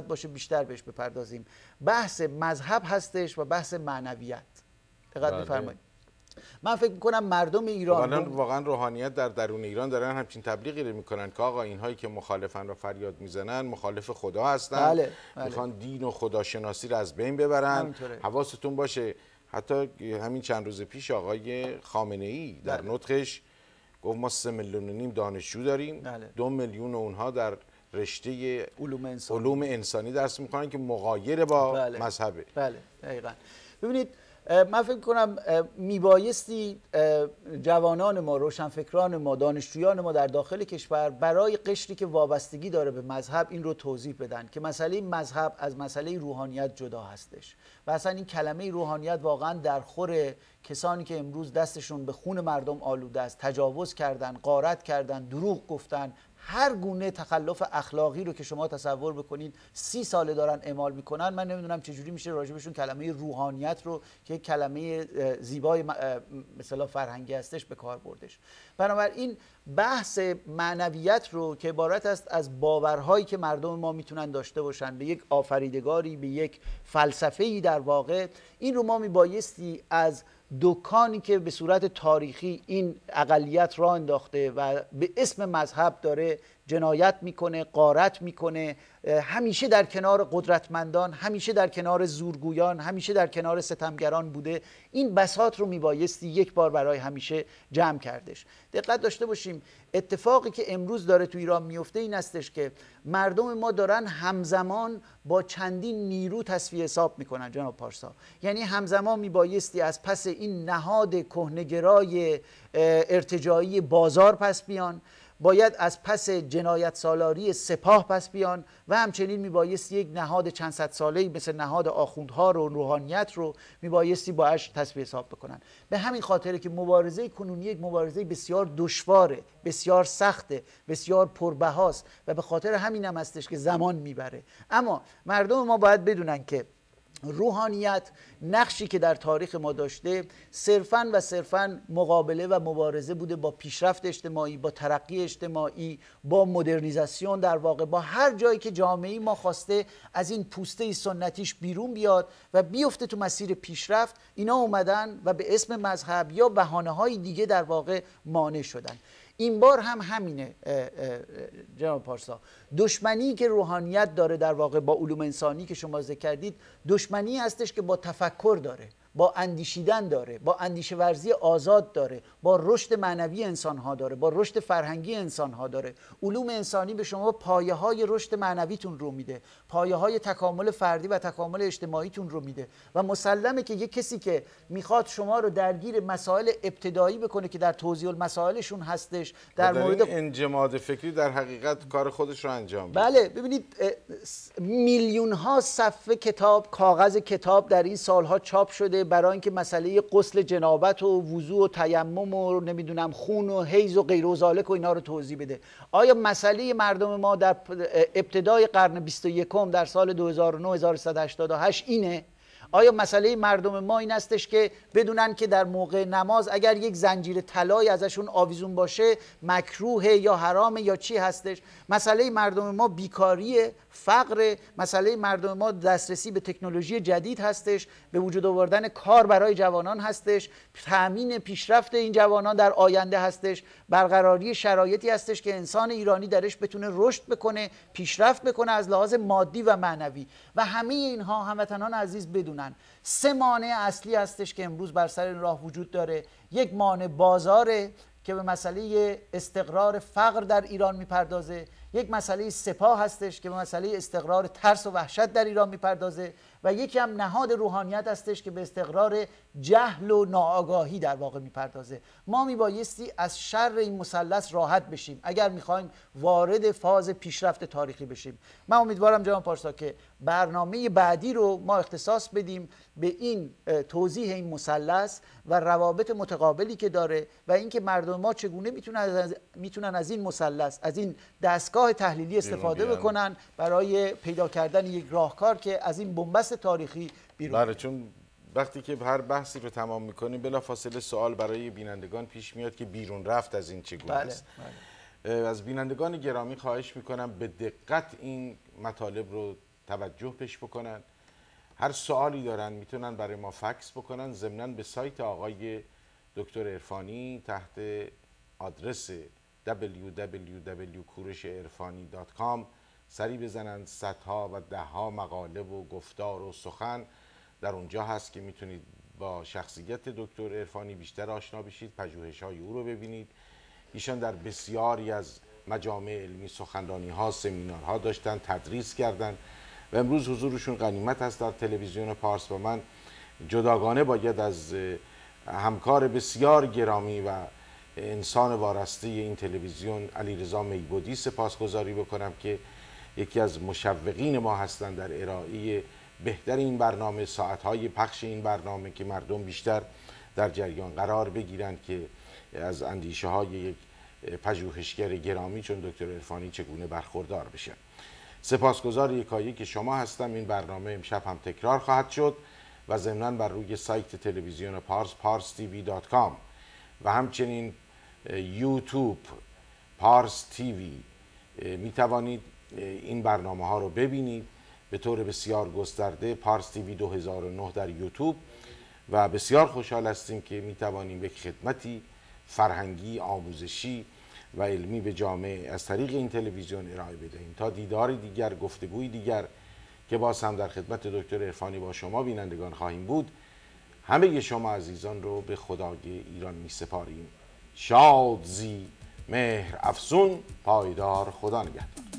باشه بیشتر بهش بپردازیم بحث مذهب هستش و بحث معنویت دقت بله. میفرمایید من فکر میکنم مردم ایران واقعا, واقعا روحانیت در درون ایران دارن همچین تبلیغی رو میکنن که آقا اینهایی که مخالفن رو فریاد میزنن مخالف خدا هستن بله،, بله. میخوان دین و خداشناسی رو از بین ببرن حواستون باشه حتی همین چند روز پیش آقای خامنه ای در بله. نطقش گفت ما سه میلیون و نیم دانشجو داریم بله. دو میلیون اونها در رشته علوم انسانی, علوم انسانی درس میکنن که مغایر با بله. مذهبه بله دقیقا ببینید من فکر کنم میبایستی جوانان ما روشنفکران ما دانشجویان ما در داخل کشور برای قشری که وابستگی داره به مذهب این رو توضیح بدن که مسئله مذهب از مسئله روحانیت جدا هستش و اصلا این کلمه روحانیت واقعا در خور کسانی که امروز دستشون به خون مردم آلوده است تجاوز کردن قارت کردن دروغ گفتن هر گونه تخلف اخلاقی رو که شما تصور بکنید سی ساله دارن اعمال میکنن من نمیدونم چجوری میشه راجبشون کلمه روحانیت رو که کلمه زیبای مثلا فرهنگی هستش به کار بردش بنابراین بحث معنویت رو که عبارت است از باورهایی که مردم ما میتونن داشته باشن به یک آفریدگاری به یک فلسفه در واقع این رو ما میبایستی از دکانی که به صورت تاریخی این اقلیت را انداخته و به اسم مذهب داره جنایت میکنه قارت میکنه همیشه در کنار قدرتمندان همیشه در کنار زورگویان همیشه در کنار ستمگران بوده این بسات رو میبایستی یک بار برای همیشه جمع کردش دقت داشته باشیم اتفاقی که امروز داره تو ایران میفته این استش که مردم ما دارن همزمان با چندین نیرو تصفیه حساب میکنن جناب پارسا یعنی همزمان میبایستی از پس این نهاد کهنگرای ارتجایی بازار پس بیان باید از پس جنایت سالاری سپاه پس بیان و همچنین میبایست یک نهاد چند صد ساله‌ای مثل نهاد آخوندها رو روحانیت رو میبایستی باش تصفیه حساب بکنن به همین خاطره که مبارزه کنونی یک مبارزه بسیار دشواره بسیار سخته بسیار پربهاست و به خاطر همین هم هستش که زمان میبره اما مردم ما باید بدونن که روحانیت نقشی که در تاریخ ما داشته صرفا و صرفا مقابله و مبارزه بوده با پیشرفت اجتماعی با ترقی اجتماعی با مدرنیزاسیون در واقع با هر جایی که جامعه ما خواسته از این پوسته سنتیش بیرون بیاد و بیفته تو مسیر پیشرفت اینا اومدن و به اسم مذهب یا بهانه های دیگه در واقع مانع شدن این بار هم همینه جناب پارسا دشمنی که روحانیت داره در واقع با علوم انسانی که شما ذکر کردید دشمنی هستش که با تفکر داره با اندیشیدن داره با اندیشه ورزی آزاد داره با رشد معنوی انسان ها داره با رشد فرهنگی انسان ها داره علوم انسانی به شما پایه های رشد معنویتون رو میده پایه های تکامل فردی و تکامل اجتماعیتون رو میده و مسلمه که یه کسی که میخواد شما رو درگیر مسائل ابتدایی بکنه که در توضیح مسائلشون هستش در, مورد انجماد فکری در حقیقت کار خودش رو انجام بله ببینید میلیون ها صفحه کتاب کاغذ کتاب در این سالها چاپ شده برای اینکه مسئله قسل جنابت و وضوع و تیمم و نمیدونم خون و حیز و غیر و زالک و اینا رو توضیح بده آیا مسئله مردم ما در ابتدای قرن 21 در سال 2009 1188 اینه آیا مسئله مردم ما این استش که بدونن که در موقع نماز اگر یک زنجیر طلایی ازشون آویزون باشه مکروه یا حرام یا چی هستش مسئله مردم ما بیکاری فقر مسئله مردم ما دسترسی به تکنولوژی جدید هستش به وجود آوردن کار برای جوانان هستش تامین پیشرفت این جوانان در آینده هستش برقراری شرایطی هستش که انسان ایرانی درش بتونه رشد بکنه پیشرفت بکنه از لحاظ مادی و معنوی و همه اینها هموطنان عزیز بدونن سه مانع اصلی هستش که امروز بر سر این راه وجود داره یک مانع بازاره که به مسئله استقرار فقر در ایران میپردازه یک مسئله سپاه هستش که به مسئله استقرار ترس و وحشت در ایران میپردازه و یکی هم نهاد روحانیت هستش که به استقرار جهل و ناآگاهی در واقع میپردازه ما میبایستی از شر این مثلث راحت بشیم اگر میخوایم وارد فاز پیشرفت تاریخی بشیم من امیدوارم جناب پارسا که برنامه بعدی رو ما اختصاص بدیم به این توضیح این مثلث و روابط متقابلی که داره و اینکه مردم ما چگونه میتونن از, میتونن از این مثلث از این دستگاه تحلیلی استفاده بکنن برای پیدا کردن یک راهکار که از این بنبست تاریخی بیرون بله چون وقتی که هر بحثی رو تمام میکنیم بلا فاصله سوال برای بینندگان پیش میاد که بیرون رفت از این چگونه بله، است بله. از بینندگان گرامی خواهش میکنم به دقت این مطالب رو توجه بهش بکنن هر سوالی دارن میتونن برای ما فکس بکنن ضمنا به سایت آقای دکتر ارفانی تحت آدرس www.kureshirfani.com سری بزنن صدها و دهها مقاله و گفتار و سخن در اونجا هست که میتونید با شخصیت دکتر ارفانی بیشتر آشنا بشید پجوهش های او رو ببینید ایشان در بسیاری از مجامع علمی سخندانی ها سمینار ها داشتن تدریس کردند و امروز حضورشون غنیمت است در تلویزیون پارس و من جداگانه باید از همکار بسیار گرامی و انسان وارسته این تلویزیون علی علیرضا میبودی سپاسگزاری بکنم که یکی از مشوقین ما هستند در ارائه بهتر این برنامه ساعتهای پخش این برنامه که مردم بیشتر در جریان قرار بگیرند که از اندیشه های یک پژوهشگر گرامی چون دکتر ارفانی چگونه برخوردار بشه. سپاسگزار یکایی که شما هستم این برنامه امشب هم تکرار خواهد شد و ضمنا بر روی سایت تلویزیون پارس پارس تیوی دات کام و همچنین یوتیوب پارس تیوی می توانید این برنامه ها رو ببینید به طور بسیار گسترده پارس تیوی 2009 در یوتیوب و بسیار خوشحال هستیم که می توانیم یک خدمتی فرهنگی آموزشی و علمی به جامعه از طریق این تلویزیون ارائه بدهیم تا دیداری دیگر گفتگوی دیگر که باز هم در خدمت دکتر ارفانی با شما بینندگان خواهیم بود همه شما عزیزان رو به خدای ایران می سپاریم شاد زی مهر افزون پایدار خدا نگهدار